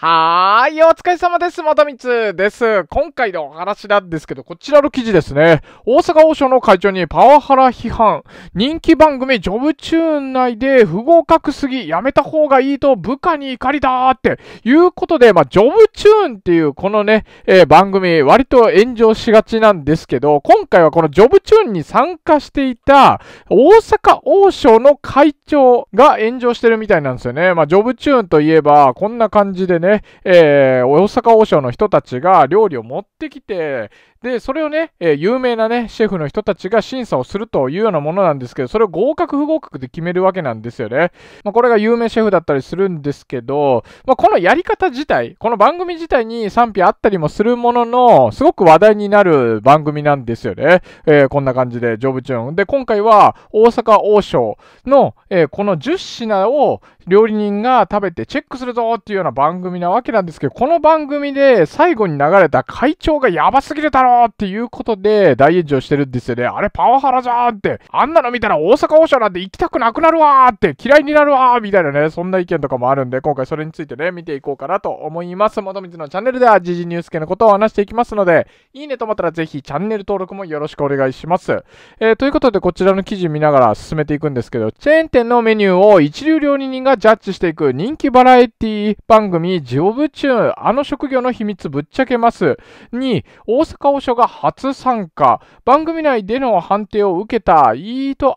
はーい、お疲れ様です。またみつです。今回のお話なんですけど、こちらの記事ですね。大阪王将の会長にパワハラ批判。人気番組ジョブチューン内で不合格すぎ、やめた方がいいと部下に怒りだーっていうことで、まあ、ジョブチューンっていうこのね、えー、番組割と炎上しがちなんですけど、今回はこのジョブチューンに参加していた大阪王将の会長が炎上してるみたいなんですよね。まあ、ジョブチューンといえば、こんな感じでね、ね、えー、大阪王将の人たちが料理を持ってきて、で、それをね、えー、有名なね、シェフの人たちが審査をするというようなものなんですけど、それを合格不合格で決めるわけなんですよね。まあ、これが有名シェフだったりするんですけど、まあ、このやり方自体、この番組自体に賛否あったりもするものの、すごく話題になる番組なんですよね。えー、こんな感じで、ジョブチューン。で、今回は大阪王将の、えー、この10品を料理人が食べてチェックするぞっていうような番組なわけなんですけど、この番組で最後に流れた会長がやばすぎるだろろっていうことで大炎上してるんですよね。あれパワハラじゃんって、あんなの見たら大阪王将なんて行きたくなくなるわーって、嫌いになるわーみたいなね、そんな意見とかもあるんで、今回それについてね、見ていこうかなと思います。も水のチャンネルでは時事ニュース系のことを話していきますので、いいねと思ったらぜひチャンネル登録もよろしくお願いします。えー、ということでこちらの記事見ながら進めていくんですけど、チェーン店のメニューを一流料理人がジャッジしていく人気バラエティ番組ジオブチューン、あの職業の秘密ぶっちゃけますに、大阪王当初が初参加。番組内での判定を受けたイート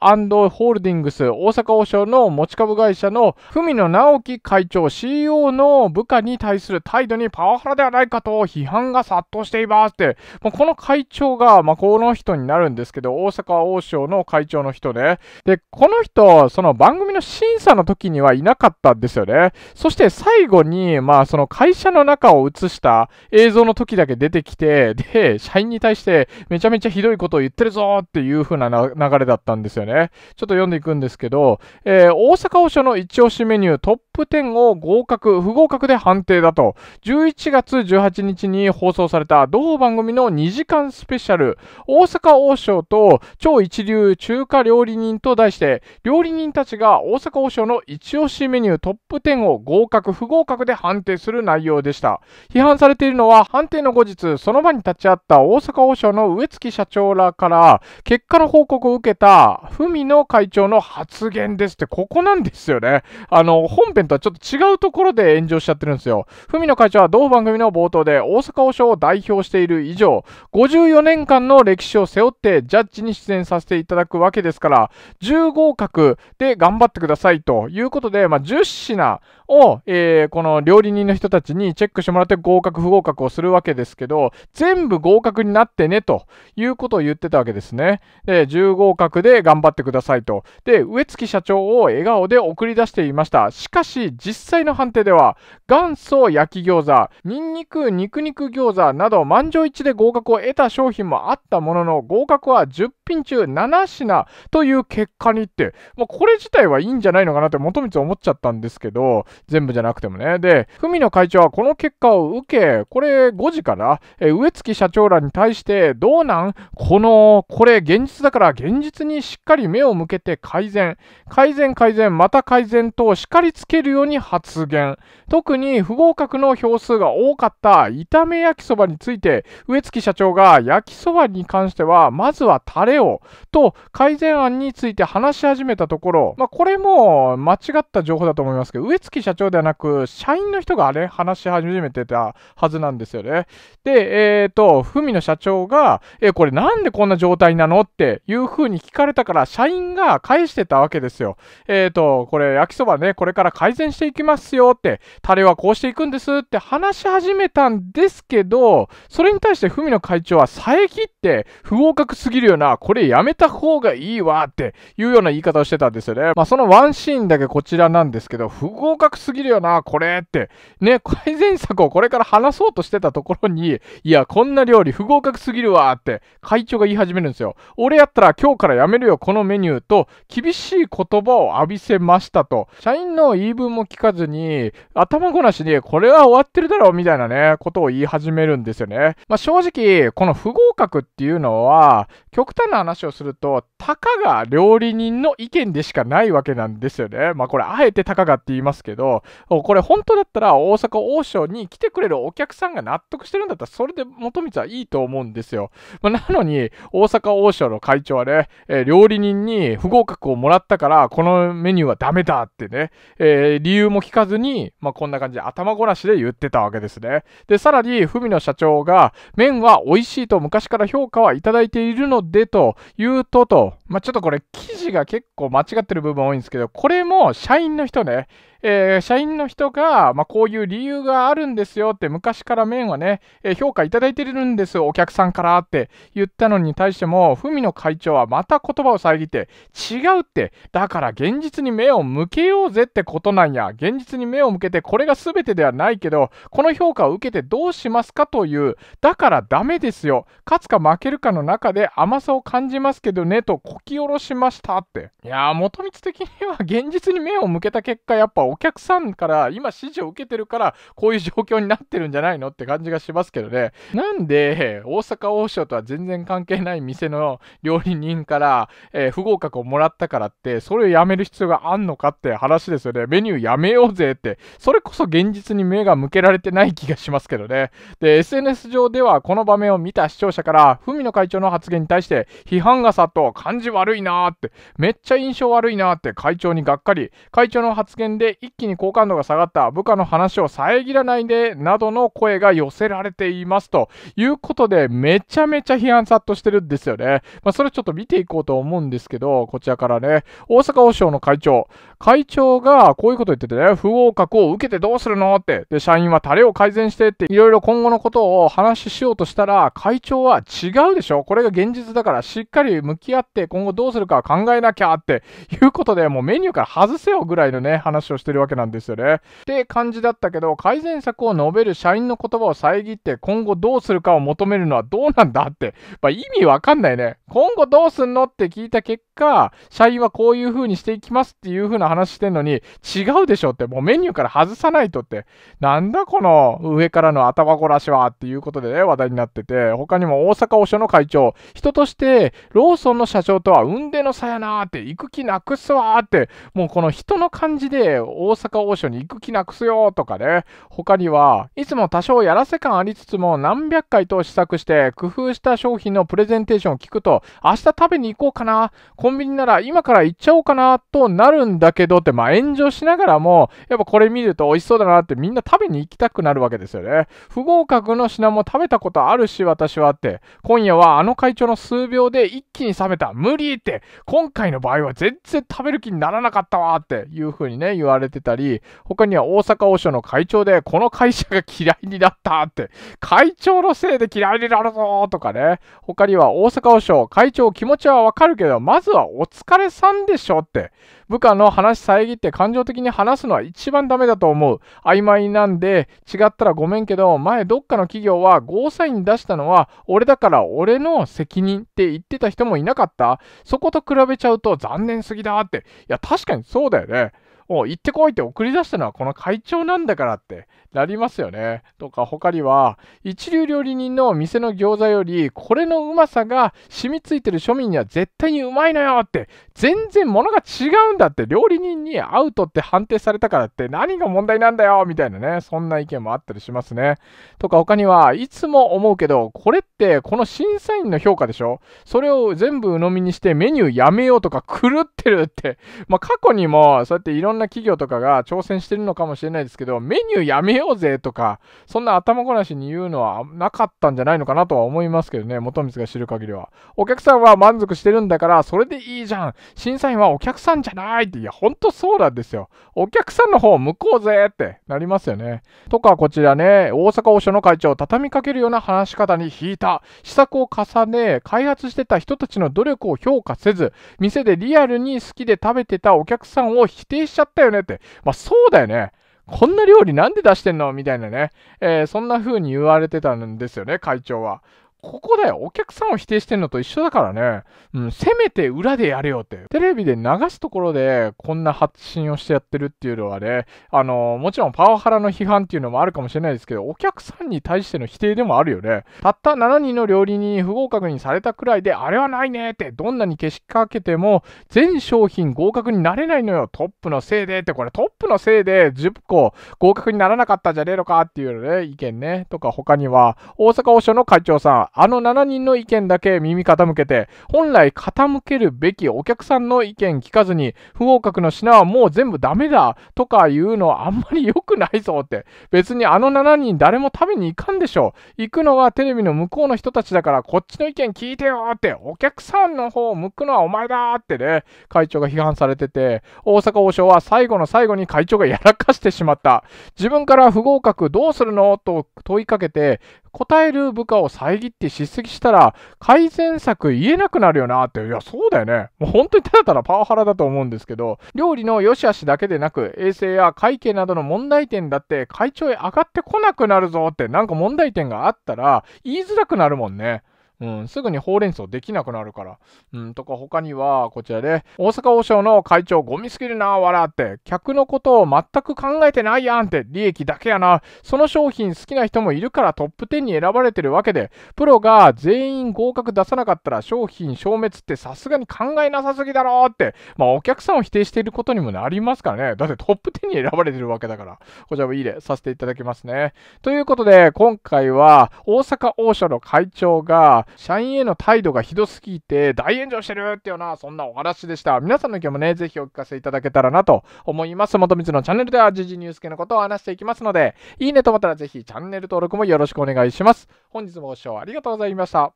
ホールディングス大阪王将の持ち株会社の文野直樹会長 CEO の部下に対する態度にパワハラではないかと批判が殺到していますって、もこの会長が、まあ、この人になるんですけど、大阪王将の会長の人ね。で、この人、その番組の審査の時にはいなかったんですよね。そして最後に、まあその会社の中を映した映像の時だけ出てきて、で、社員に対してめちゃめちゃひどいことを言ってるぞっていう風な流れだったんですよね。ちょっと読んでいくんですけど、えー、大阪王将の一押しメニュートップ10を合格、不合格で判定だと、11月18日に放送された同番組の2時間スペシャル、大阪王将と超一流中華料理人と題して、料理人たちが大阪王将の一押しメニュートップ10を合格、不合格で判定する内容でした。批判されているのは、判定の後日、その場に立ち会った大阪王将の植月社長らから結果の報告を受けた文野会長の発言ですって、ここなんですよね。あの、本編とはちょっと違うところで炎上しちゃってるんですよ。文野会長は同番組の冒頭で大阪王将を代表している以上、54年間の歴史を背負ってジャッジに出演させていただくわけですから、10合格で頑張ってくださいということで、まあ、10品を、えー、この料理人の人たちにチェックしてもらって合格不合格をするわけですけど、全部合格角になってねということを言ってたわけですね。で、10合格で頑張ってくださいと。で、植月社長を笑顔で送り出していました。しかし、実際の判定では、元祖焼き餃子、ニンニク肉肉餃子など満場一致で合格を得た商品もあったものの、合格は10品中7品という結果にって、もうこれ自体はいいんじゃないのかなって元光思っちゃったんですけど、全部じゃなくてもね。で、文野会長はこの結果を受け、これ5時から、え植月社長らに対して、どうなんこの、これ現実だから現実にしっかり目を向けて改善、改善改善、また改善と叱りつけるように発言。特に不合格の票数が多かった炒め焼きそばについて、植月社長が焼きそばに関しては、まずはタレを、と改善案について話し始めたところ、まあ、これも間違った情報だと思いますけど、植月社長ではなく、社員の人がれ話し始めてたはずなんですよね。で、えっ、ー、と、ふみ海の社長が、え、これなんでこんな状態なのっていう風に聞かれたから、社員が返してたわけですよ。えっ、ー、と、これ焼きそばね、これから改善していきますよって、タレはこうしていくんですって話し始めたんですけど、それに対して文の会長は遮って不合格すぎるよな、これやめた方がいいわっていうような言い方をしてたんですよね。まあ、そのワンシーンだけこちらなんですけど、不合格すぎるよな、これって、ね、改善策をこれから話そうとしてたところに、いや、こんな料理不合格すぎるわって会長が言い始めるんですよ。俺やったら今日からやめるよこのメニューと厳しい言葉を浴びせましたと。社員の言い分も聞かずに頭ごなしにこれは終わってるだろうみたいなね、ことを言い始めるんですよね。まあ、正直、この不合格っていうのは極端な話をするとたかが料理人の意見でしかないわけなんですよね。まあこれあえてたかがって言いますけど、これ本当だったら大阪王将に来てくれるお客さんが納得してるんだったらそれで元光はいいいいと思うんですよ。まあ、なのに、大阪王将の会長はね、えー、料理人に不合格をもらったから、このメニューはダメだってね、えー、理由も聞かずに、まあ、こんな感じで頭ごなしで言ってたわけですね。で、さらに、文野社長が、麺は美味しいと昔から評価はいただいているのでと言うとと、まあ、ちょっとこれ、記事が結構間違ってる部分多いんですけど、これも社員の人ね、えー、社員の人が、まあ、こういう理由があるんですよって昔から麺はね、えー、評価いただいてるんですお客さんからって言ったのに対しても、文野会長はまた言葉を遮って、違うって、だから現実に目を向けようぜってことなんや。現実に目を向けて、これが全てではないけど、この評価を受けてどうしますかという、だからダメですよ。勝つか負けるかの中で甘さを感じますけどねとこき下ろしましたって。いやー、元光的には現実に目を向けた結果、やっぱお客さんから今指示を受けてるから、こういう状況になってるんじゃないのって感じがしますけどね。なんで、大阪王将とは全然関係ない店の料理人から、えー、不合格をもらったからって、それをやめる必要があんのかって話ですよね。メニューやめようぜって、それこそ現実に目が向けられてない気がしますけどね。で、SNS 上ではこの場面を見た視聴者から、文野会長の発言に対して批判が殺到、感じ悪いなーって、めっちゃ印象悪いなーって会長にがっかり、会長の発言で一気に好感度が下がった部下の話を遮らないでなどの声が寄せられていますということでめちゃめちゃ批判殺到してるんですよね、まあ、それちょっと見ていこうと思うんですけどこちらからね大阪王将の会長会長がこういうこと言っててね不合格を受けてどうするのってで社員はタレを改善してっていろいろ今後のことを話ししようとしたら会長は違うでしょこれが現実だからしっかり向き合って今後どうするか考えなきゃっていうことでもうメニューから外せよぐらいのね話をしててるわけなんですよね。って感じだったけど、改善策を述べる社員の言葉を遮って今後どうするかを求めるのはどうなんだって、まあ、意味わかんないね。今後どうすんのって聞いた結果、社員はこういう風にしていきますっていう風な話してんのに、違うでしょって、もうメニューから外さないとって、なんだこの上からの頭ごらしはっていうことでね、話題になってて、他にも大阪王将の会長、人としてローソンの社長とは運での差やなーって、行く気なくすわーって、もうこの人の感じで大阪王将に行く気なくすよとかね、他にはいつも多少やらせ感ありつつも何百回と試作して工夫した商品のプレゼンテーションを聞くと明日食べに行こうかな、コンビニなら今から行っちゃおうかなとなるんだけどって、まあ炎上しながらもやっぱこれ見ると美味しそうだなってみんな食べに行きたくなるわけですよね。不合格の品も食べたことあるし私はって、今夜はあの会長の数秒で一気に冷めた、無理って、今回の場合は全然食べる気にならなかったわっていう風にね、言われてたり、他には大阪王将の会長で、この会社が嫌いになったって、会長のせいで嫌いになるぞとかね、他には大阪王将、会長気持ちはわかるけど、まずはお疲れさんでしょって、部下の話遮って感情的に話すのは一番ダメだと思う。曖昧なんで、違ったらごめんけど、前どっかの企業はゴーサイン出したのは、俺だから俺の責任って言ってた人もいなかったそこと比べちゃうと残念すぎだって。いや、確かにそうだよね。もう行ってこいって送り出したのはこの会長なんだからってなりますよね。とか他には一流料理人の店の餃子よりこれのうまさが染みついてる庶民には絶対にうまいのよって全然物が違うんだって料理人にアウトって判定されたからって何が問題なんだよみたいなねそんな意見もあったりしますね。とか他にはいつも思うけどこれってこの審査員の評価でしょそれを全部鵜呑みにしてメニューやめようとか狂ってるってまあ過去にもそうやっていろんなな企業とかが挑戦してるのかもしれないですけど、メニューやめようぜとか、そんな頭ごなしに言うのはなかったんじゃないのかなとは思いますけどね、元光が知る限りは。お客さんは満足してるんだから、それでいいじゃん。審査員はお客さんじゃないって、いや、ほんとそうなんですよ。お客さんの方向こうぜってなりますよね。とか、こちらね、大阪王将の会長、畳みかけるような話し方に引いた。試作を重ね、開発してた人たちの努力を評価せず、店でリアルに好きで食べてたお客さんを否定しちゃゃったよねって。まあそうだよね。こんな料理なんで出してんのみたいなね、えー、そんな風に言われてたんですよね、会長は。ここだよ。お客さんを否定してんのと一緒だからね。うん、せめて裏でやれよって。テレビで流すところでこんな発信をしてやってるっていうのはね、あのもちろんパワハラの批判っていうのもあるかもしれないですけど、お客さんに対しての否定でもあるよね。たった7人の料理に不合格にされたくらいで、あれはないねって、どんなに消しかけても、全商品合格になれないのよ。トップのせいでって、これトップのせいで10個合格にならなかったじゃねえのかっていうね、意見ね。とか他には、大阪王将の会長さん、あの7人の意見だけ耳傾けて、本来傾けるべきお客さんの意見聞かずに、不合格の品はもう全部ダメだとか言うのはあんまり良くないぞって。別にあの7人誰も食べに行かんでしょ。行くのはテレビの向こうの人たちだから、こっちの意見聞いてよって、お客さんの方を向くのはお前だってね、会長が批判されてて、大阪王将は最後の最後に会長がやらかしてしまった。自分から不合格どうするのと問いかけて、答える部下を遮っってしすしたら、改善策言えなくなるよなって、いや、そうだよね。もう本当にただただパワハラだと思うんですけど、料理の良し悪しだけでなく、衛生や会計などの問題点だって会長へ上がってこなくなるぞって、なんか問題点があったら、言いづらくなるもんね。うん、すぐにほうれん草できなくなるから。うん、とか他には、こちらで、大阪王将の会長ゴミすぎるな、笑って、客のことを全く考えてないやんって、利益だけやな。その商品好きな人もいるからトップ10に選ばれてるわけで、プロが全員合格出さなかったら商品消滅ってさすがに考えなさすぎだろって、まあお客さんを否定していることにもなりますからね。だってトップ10に選ばれてるわけだから、こちらもいいでさせていただきますね。ということで、今回は大阪王将の会長が、社員への態度がひどすぎて大炎上してるっていうような、そんなお話でした。皆さんの意見もね、ぜひお聞かせいただけたらなと思います。元光のチャンネルでは、時事ニュース系のことを話していきますので、いいねと思ったらぜひチャンネル登録もよろしくお願いします。本日もご視聴ありがとうございました。